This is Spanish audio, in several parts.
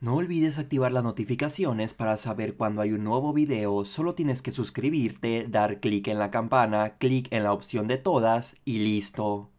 No olvides activar las notificaciones para saber cuando hay un nuevo video, solo tienes que suscribirte, dar clic en la campana, clic en la opción de todas y listo.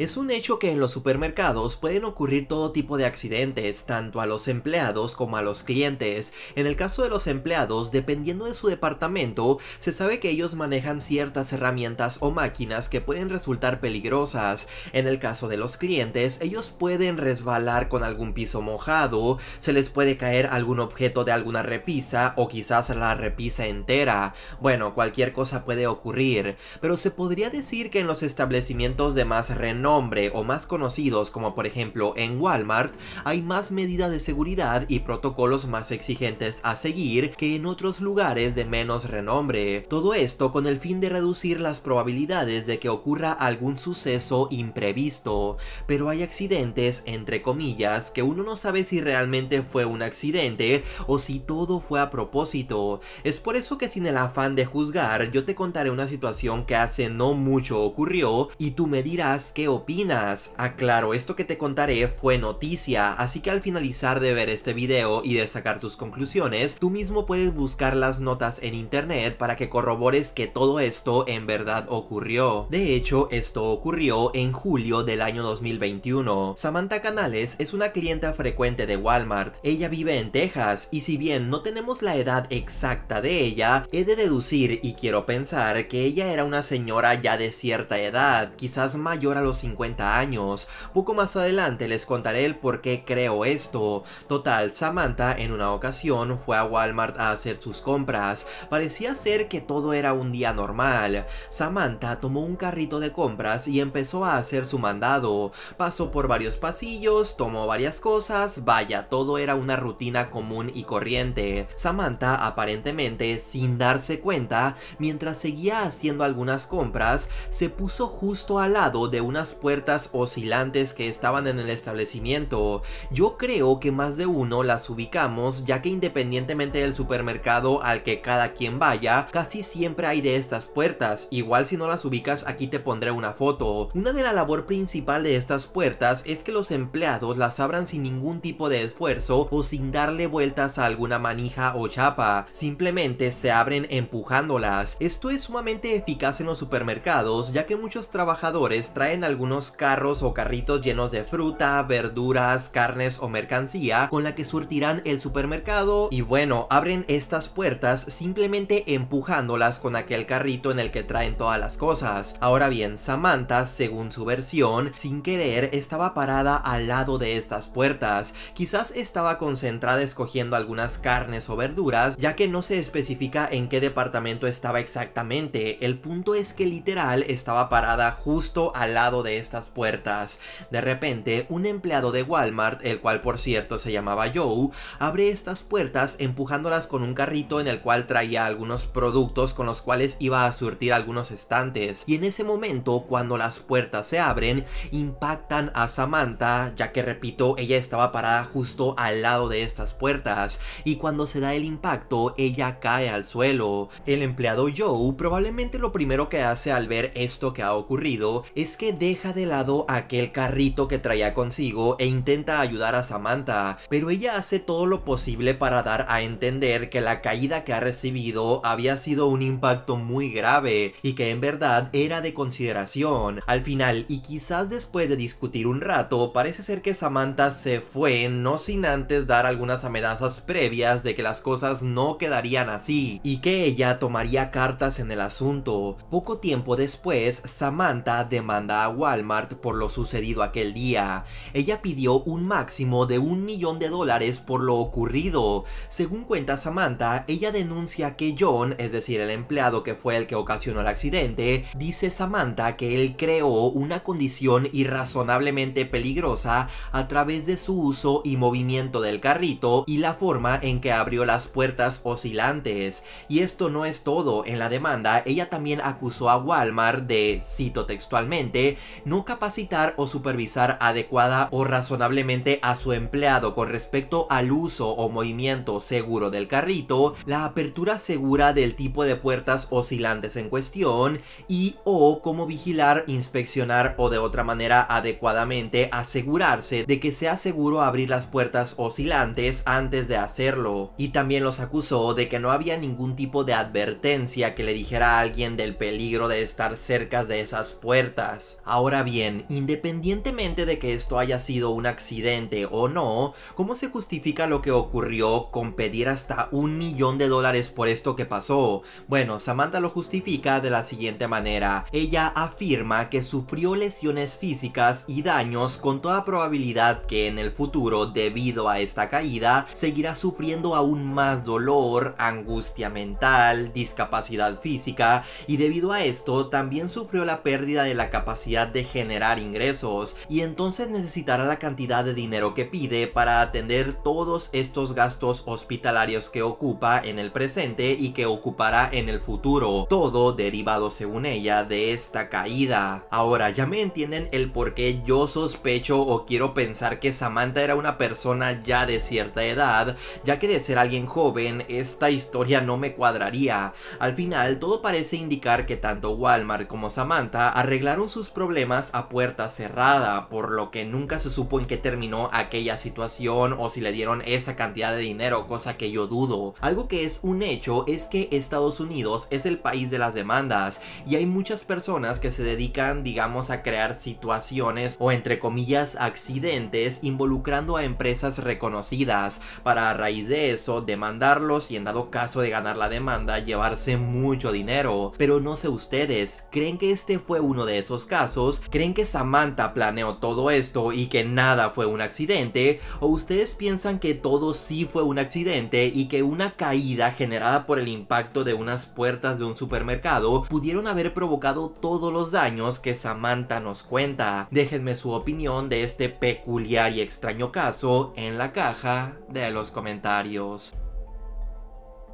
Es un hecho que en los supermercados pueden ocurrir todo tipo de accidentes, tanto a los empleados como a los clientes. En el caso de los empleados, dependiendo de su departamento, se sabe que ellos manejan ciertas herramientas o máquinas que pueden resultar peligrosas. En el caso de los clientes, ellos pueden resbalar con algún piso mojado, se les puede caer algún objeto de alguna repisa o quizás la repisa entera. Bueno, cualquier cosa puede ocurrir, pero se podría decir que en los establecimientos de más renombre o más conocidos como por ejemplo en Walmart, hay más medidas de seguridad y protocolos más exigentes a seguir que en otros lugares de menos renombre. Todo esto con el fin de reducir las probabilidades de que ocurra algún suceso imprevisto. Pero hay accidentes, entre comillas, que uno no sabe si realmente fue un accidente o si todo fue a propósito. Es por eso que sin el afán de juzgar, yo te contaré una situación que hace no mucho ocurrió y tú me dirás qué ocurrió opinas? Aclaro, esto que te contaré fue noticia, así que al finalizar de ver este video y de sacar tus conclusiones, tú mismo puedes buscar las notas en internet para que corrobores que todo esto en verdad ocurrió. De hecho, esto ocurrió en julio del año 2021. Samantha Canales es una clienta frecuente de Walmart. Ella vive en Texas y si bien no tenemos la edad exacta de ella, he de deducir y quiero pensar que ella era una señora ya de cierta edad, quizás mayor a los años. Poco más adelante les contaré el por qué creo esto. Total, Samantha en una ocasión fue a Walmart a hacer sus compras. Parecía ser que todo era un día normal. Samantha tomó un carrito de compras y empezó a hacer su mandado. Pasó por varios pasillos, tomó varias cosas, vaya, todo era una rutina común y corriente. Samantha aparentemente, sin darse cuenta, mientras seguía haciendo algunas compras, se puso justo al lado de unas puertas oscilantes que estaban en el establecimiento. Yo creo que más de uno las ubicamos ya que independientemente del supermercado al que cada quien vaya, casi siempre hay de estas puertas, igual si no las ubicas aquí te pondré una foto. Una de la labor principal de estas puertas es que los empleados las abran sin ningún tipo de esfuerzo o sin darle vueltas a alguna manija o chapa, simplemente se abren empujándolas. Esto es sumamente eficaz en los supermercados ya que muchos trabajadores traen algunos carros o carritos llenos de fruta, verduras, carnes o mercancía con la que surtirán el supermercado y bueno, abren estas puertas simplemente empujándolas con aquel carrito en el que traen todas las cosas. Ahora bien, Samantha, según su versión, sin querer estaba parada al lado de estas puertas. Quizás estaba concentrada escogiendo algunas carnes o verduras, ya que no se especifica en qué departamento estaba exactamente. El punto es que literal estaba parada justo al lado de estas puertas. De repente, un empleado de Walmart, el cual por cierto se llamaba Joe, abre estas puertas empujándolas con un carrito en el cual traía algunos productos con los cuales iba a surtir algunos estantes. Y en ese momento, cuando las puertas se abren, impactan a Samantha, ya que repito, ella estaba parada justo al lado de estas puertas. Y cuando se da el impacto, ella cae al suelo. El empleado Joe probablemente lo primero que hace al ver esto que ha ocurrido es que deja deja de lado aquel carrito que traía consigo e intenta ayudar a Samantha, pero ella hace todo lo posible para dar a entender que la caída que ha recibido había sido un impacto muy grave y que en verdad era de consideración. Al final, y quizás después de discutir un rato, parece ser que Samantha se fue, no sin antes dar algunas amenazas previas de que las cosas no quedarían así y que ella tomaría cartas en el asunto. Poco tiempo después, Samantha demanda a Mart por lo sucedido aquel día. Ella pidió un máximo de un millón de dólares por lo ocurrido. Según cuenta Samantha, ella denuncia que John, es decir, el empleado que fue el que ocasionó el accidente, dice Samantha que él creó una condición irrazonablemente peligrosa a través de su uso y movimiento del carrito y la forma en que abrió las puertas oscilantes. Y esto no es todo, en la demanda ella también acusó a Walmart de, cito textualmente, no capacitar o supervisar adecuada o razonablemente a su empleado con respecto al uso o movimiento seguro del carrito, la apertura segura del tipo de puertas oscilantes en cuestión y o cómo vigilar, inspeccionar o de otra manera adecuadamente asegurarse de que sea seguro abrir las puertas oscilantes antes de hacerlo. Y también los acusó de que no había ningún tipo de advertencia que le dijera a alguien del peligro de estar cerca de esas puertas. Ahora bien, independientemente de que esto haya sido un accidente o no, ¿cómo se justifica lo que ocurrió con pedir hasta un millón de dólares por esto que pasó? Bueno, Samantha lo justifica de la siguiente manera. Ella afirma que sufrió lesiones físicas y daños con toda probabilidad que en el futuro, debido a esta caída, seguirá sufriendo aún más dolor, angustia mental, discapacidad física y debido a esto también sufrió la pérdida de la capacidad de generar ingresos y entonces necesitará la cantidad de dinero que pide para atender todos estos gastos hospitalarios que ocupa en el presente y que ocupará en el futuro, todo derivado según ella de esta caída. Ahora ya me entienden el por qué yo sospecho o quiero pensar que Samantha era una persona ya de cierta edad, ya que de ser alguien joven esta historia no me cuadraría. Al final todo parece indicar que tanto Walmart como Samantha arreglaron sus problemas a puerta cerrada, por lo que nunca se supo en qué terminó aquella situación o si le dieron esa cantidad de dinero, cosa que yo dudo. Algo que es un hecho es que Estados Unidos es el país de las demandas y hay muchas personas que se dedican, digamos, a crear situaciones o entre comillas accidentes involucrando a empresas reconocidas para a raíz de eso demandarlos y en dado caso de ganar la demanda llevarse mucho dinero. Pero no sé ustedes, ¿creen que este fue uno de esos casos? creen que Samantha planeó todo esto y que nada fue un accidente, o ustedes piensan que todo sí fue un accidente y que una caída generada por el impacto de unas puertas de un supermercado pudieron haber provocado todos los daños que Samantha nos cuenta. Déjenme su opinión de este peculiar y extraño caso en la caja de los comentarios.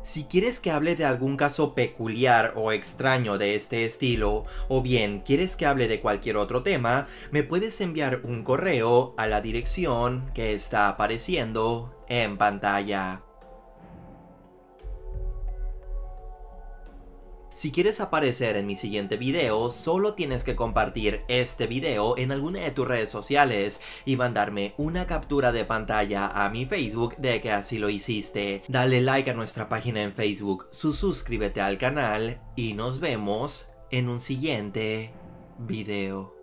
Si quieres que hable de algún caso peculiar o extraño de este estilo, o bien quieres que hable de cualquier otro tema, me puedes enviar un correo a la dirección que está apareciendo en pantalla. Si quieres aparecer en mi siguiente video, solo tienes que compartir este video en alguna de tus redes sociales y mandarme una captura de pantalla a mi Facebook de que así lo hiciste. Dale like a nuestra página en Facebook, suscríbete al canal y nos vemos en un siguiente video.